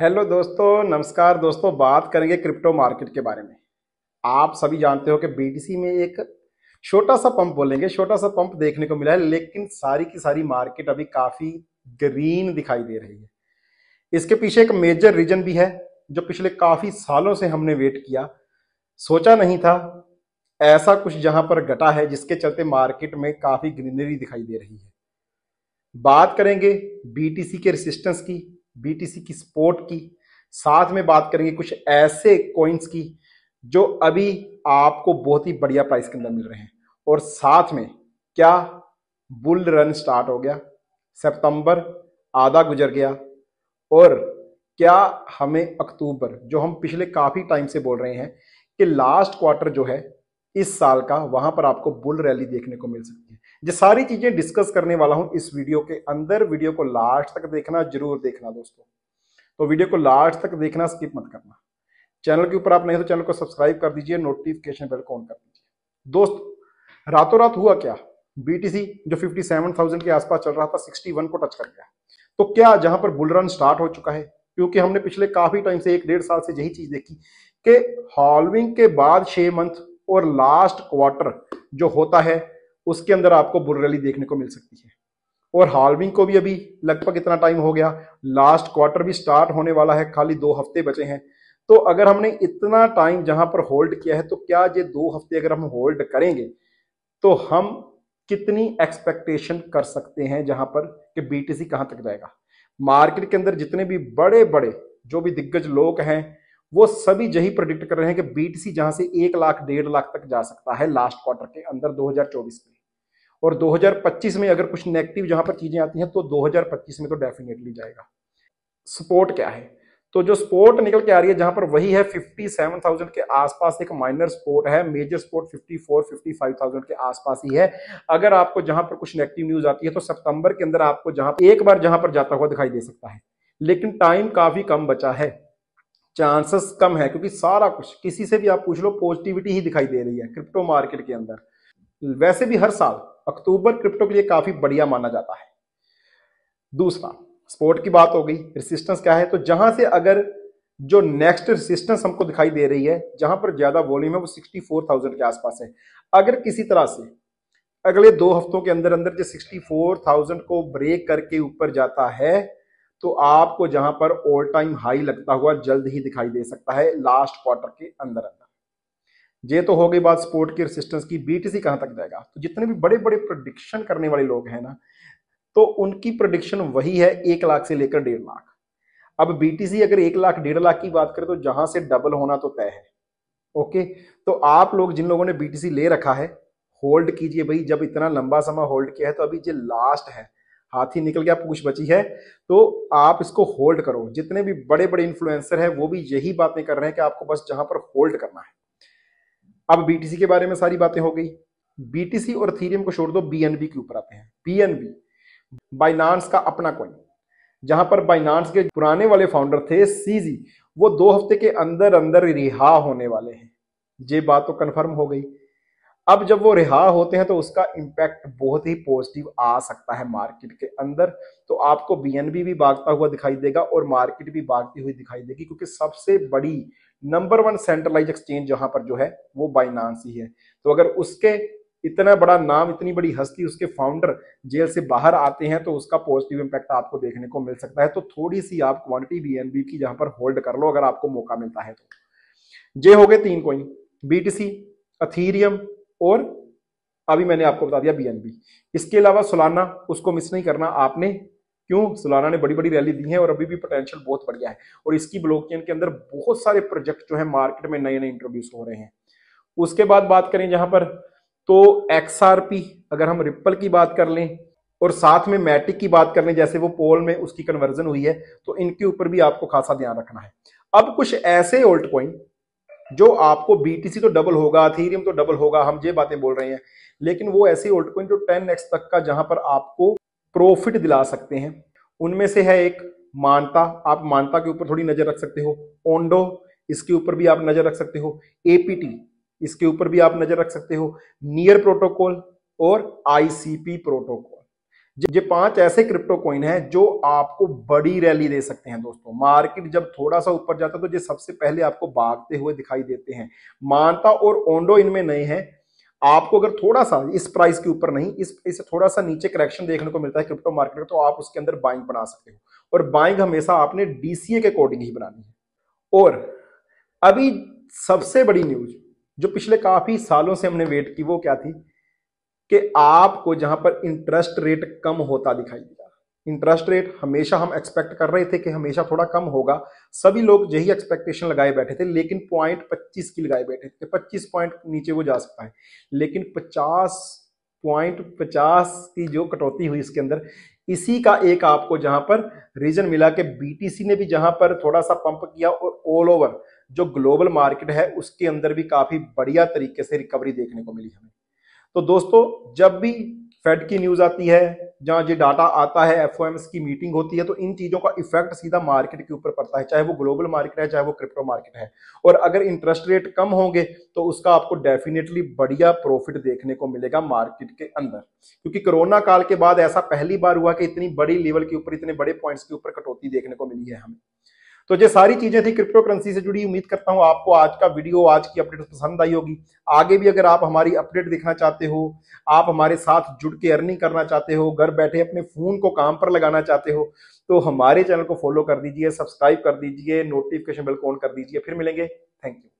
hello दोस्तों नमस्कार दोस्तों बात करेंगे क्रिप्टो मार्केट के बारे में आप सभी जानते हो कि बी में एक छोटा सा पंप बोलेंगे छोटा सा पंप देखने को मिला है लेकिन सारी की सारी मार्केट अभी काफ़ी ग्रीन दिखाई दे रही है इसके पीछे एक मेजर रीजन भी है जो पिछले काफ़ी सालों से हमने वेट किया सोचा नहीं था ऐसा कुछ जहां पर घटा है जिसके चलते मार्केट में काफ़ी ग्रीनरी दिखाई दे रही है बात करेंगे बी के रेसिस्टेंस की बीटीसी की सपोर्ट की साथ में बात करेंगे कुछ ऐसे कॉइन्स की जो अभी आपको बहुत ही बढ़िया प्राइस के अंदर मिल रहे हैं और साथ में क्या बुल रन स्टार्ट हो गया सितंबर आधा गुजर गया और क्या हमें अक्टूबर जो हम पिछले काफ़ी टाइम से बोल रहे हैं कि लास्ट क्वार्टर जो है इस साल का वहां पर आपको बुल रैली देखने को मिल सकती है ये सारी चीजें डिस्कस करने वाला हूं इस वीडियो के अंदर वीडियो को लास्ट तक देखना जरूर देखना दोस्तों तो वीडियो को लास्ट तक देखना स्किप मत करना चैनल के ऊपर आप नहीं तो चैनल को सब्सक्राइब कर दीजिए नोटिफिकेशन बेल को ऑन कर दीजिए दोस्त रातों रात हुआ क्या बीटीसी जो 57,000 के आसपास चल रहा था 61 को टच कर गया तो क्या जहां पर बुल रन स्टार्ट हो चुका है क्योंकि हमने पिछले काफी टाइम से एक डेढ़ साल से यही चीज देखी कि हॉलविंग के बाद छह मंथ और लास्ट क्वार्टर जो होता है उसके अंदर आपको बुल रैली देखने को मिल सकती है और हार्विंग को भी अभी लगभग इतना टाइम हो गया लास्ट क्वार्टर भी स्टार्ट होने वाला है खाली दो हफ्ते बचे हैं तो अगर हमने इतना टाइम जहां पर होल्ड किया है तो क्या ये दो हफ्ते अगर हम होल्ड करेंगे तो हम कितनी एक्सपेक्टेशन कर सकते हैं जहां पर कि बीटीसी कहां तक जाएगा मार्केट के अंदर जितने भी बड़े बड़े जो भी दिग्गज लोग हैं वो सभी यही प्रोडिक्ट कर रहे हैं कि बीटीसी जहां से एक लाख डेढ़ लाख तक जा सकता है लास्ट क्वार्टर के अंदर चौबीस में और 2025 में अगर कुछ नेगेटिव जहां पर चीज़ें आती हैं तो 2025 में तो डेफिनेटली जाएगा सपोर्ट क्या है तो जो सपोर्ट निकल के आ रही है जहां पर वही है 57,000 के आसपास एक माइनर सपोर्ट है मेजर सपोर्ट 54 55,000 के आसपास ही है अगर आपको जहां पर कुछ नेगेटिव न्यूज आती है तो सितंबर के अंदर आपको जहां एक बार जहां पर जाता हुआ दिखाई दे सकता है लेकिन टाइम काफी कम बचा है चांसेस कम है क्योंकि सारा कुछ किसी से भी आप पूछ लो पॉजिटिविटी ही दिखाई दे रही है क्रिप्टो मार्केट के अंदर वैसे भी हर साल अक्टूबर क्रिप्टो के लिए काफी बढ़िया माना जाता है दूसरा स्पोर्ट की बात हो गई रेसिस्टेंस क्या है तो जहां से अगर जो नेक्स्ट रेसिस्टेंस हमको दिखाई दे रही है जहां पर ज्यादा वॉल्यूम है वो 64,000 के आसपास है अगर किसी तरह से अगले दो हफ्तों के अंदर अंदर जो 64,000 को ब्रेक करके ऊपर जाता है तो आपको जहां पर ऑल टाइम हाई लगता हुआ जल्द ही दिखाई दे सकता है लास्ट क्वार्टर के अंदर अंदर ये तो हो गई बात सपोर्ट की रेसिस्टेंस की बीटीसी कहां तक जाएगा तो जितने भी बड़े बड़े प्रोडिक्शन करने वाले लोग हैं ना तो उनकी प्रोडिक्शन वही है एक लाख से लेकर डेढ़ लाख अब बीटीसी अगर एक लाख डेढ़ लाख की बात करें तो जहां से डबल होना तो तय है ओके तो आप लोग जिन लोगों ने बीटीसी ले रखा है होल्ड कीजिए भाई जब इतना लंबा समय होल्ड किया है तो अभी ये लास्ट है हाथी निकल गया पूछ बची है तो आप इसको होल्ड करो जितने भी बड़े बड़े इन्फ्लुएंसर हैं वो भी यही बातें कर रहे हैं कि आपको बस जहां पर होल्ड करना है अब बीटीसी के बारे में सारी बातें हो गई बीटीसी और थीरियम को छोड़ दो बीएनबी के ऊपर आते हैं बीएनबी बाइनांस का अपना कॉइन जहां पर बाइनांस के पुराने वाले फाउंडर थे सीजी वो दो हफ्ते के अंदर अंदर रिहा होने वाले हैं ये बात तो कंफर्म हो गई अब जब वो रिहा होते हैं तो उसका इम्पैक्ट बहुत ही पॉजिटिव आ सकता है मार्केट के अंदर तो आपको बीएनबी भी भागता हुआ दिखाई देगा और मार्केट भी भागती हुई दिखाई देगी क्योंकि सबसे बड़ी नंबर वन सेंट्रलाइज एक्सचेंज जहां पर जो है वो बाइनांस ही है तो अगर उसके इतना बड़ा नाम इतनी बड़ी हस्ती उसके फाउंडर जेल से बाहर आते हैं तो उसका पॉजिटिव इम्पैक्ट आपको देखने को मिल सकता है तो थोड़ी सी आप क्वांटिटी बी की जहां पर होल्ड कर लो अगर आपको मौका मिलता है तो जे हो गए तीन कोइन बीटीसी अथीरियम और अभी मैंने आपको बता दिया बीएनबी इसके अलावा सोलाना उसको मिस नहीं करना आपने क्यों सोलाना ने बड़ी बड़ी रैली दी है और अभी भी पोटेंशियल बहुत बढ़िया है और इसकी ब्लॉकचेन के अंदर बहुत सारे प्रोजेक्ट जो है मार्केट में नए नए इंट्रोड्यूस हो रहे हैं उसके बाद बात करें जहां पर तो एक्स अगर हम रिप्पल की बात कर लें और साथ में मैटिक की बात कर लें जैसे वो पोल में उसकी कन्वर्जन हुई है तो इनके ऊपर भी आपको खासा ध्यान रखना है अब कुछ ऐसे ओल्ड कॉइन जो आपको बीटीसी तो डबल होगा थीरियम तो डबल होगा हम ये बातें बोल रहे हैं लेकिन वो ऐसे ओल्ड कॉइन जो टेन एक्स तक का जहां पर आपको प्रॉफिट दिला सकते हैं उनमें से है एक मानता आप मानता के ऊपर थोड़ी नजर रख सकते हो ओंडो इसके ऊपर भी आप नजर रख सकते हो एपीटी इसके ऊपर भी आप नजर रख सकते हो नियर प्रोटोकॉल और आईसीपी प्रोटोकॉल ये पांच ऐसे क्रिप्टो कॉइन हैं जो आपको बड़ी रैली दे सकते हैं दोस्तों मार्केट जब थोड़ा सा ऊपर जाता है तो ये सबसे पहले आपको भागते हुए दिखाई देते हैं मानता और ओंडो इनमें नए हैं आपको अगर थोड़ा सा इस प्राइस के ऊपर नहीं इस इससे थोड़ा सा नीचे करेक्शन देखने को मिलता है क्रिप्टो मार्केट का तो आप उसके अंदर बाइंग बना सकते हो और बाइंग हमेशा आपने डीसीए के अकॉर्डिंग ही बनानी है और अभी सबसे बड़ी न्यूज जो पिछले काफी सालों से हमने वेट की वो क्या थी कि आपको जहां पर इंटरेस्ट रेट कम होता दिखाई दिया इंटरेस्ट रेट हमेशा हम एक्सपेक्ट कर रहे थे कि हमेशा थोड़ा कम होगा सभी लोग यही एक्सपेक्टेशन लगाए बैठे थे लेकिन पॉइंट 25 की लगाए बैठे थे 25 पॉइंट नीचे वो जा सकता है लेकिन 50 पॉइंट 50 की जो कटौती हुई इसके अंदर इसी का एक आपको जहां पर रीजन मिला कि बीटीसी ने भी जहां पर थोड़ा सा पंप किया और ऑल ओवर जो ग्लोबल मार्केट है उसके अंदर भी काफी बढ़िया तरीके से रिकवरी देखने को मिली हमें तो दोस्तों जब भी फेड की न्यूज आती है जहाँ जो डाटा आता है एफ की मीटिंग होती है तो इन चीज़ों का इफेक्ट सीधा मार्केट के ऊपर पड़ता है चाहे वो ग्लोबल मार्केट है चाहे वो क्रिप्टो मार्केट है और अगर इंटरेस्ट रेट कम होंगे तो उसका आपको डेफिनेटली बढ़िया प्रॉफिट देखने को मिलेगा मार्केट के अंदर क्योंकि कोरोना काल के बाद ऐसा पहली बार हुआ कि इतनी बड़ी लेवल के ऊपर इतने बड़े पॉइंट्स के ऊपर कटौती देखने को मिली है हमें तो ये सारी चीजें थी क्रिप्टो करेंसी से जुड़ी उम्मीद करता हूँ आपको आज का वीडियो आज की अपडेट पसंद आई होगी आगे भी अगर आप हमारी अपडेट देखना चाहते हो आप हमारे साथ जुड़ के अर्निंग करना चाहते हो घर बैठे अपने फोन को काम पर लगाना चाहते हो तो हमारे चैनल को फॉलो कर दीजिए सब्सक्राइब कर दीजिए नोटिफिकेशन बिल्कुल को ऑन कर दीजिए फिर मिलेंगे थैंक यू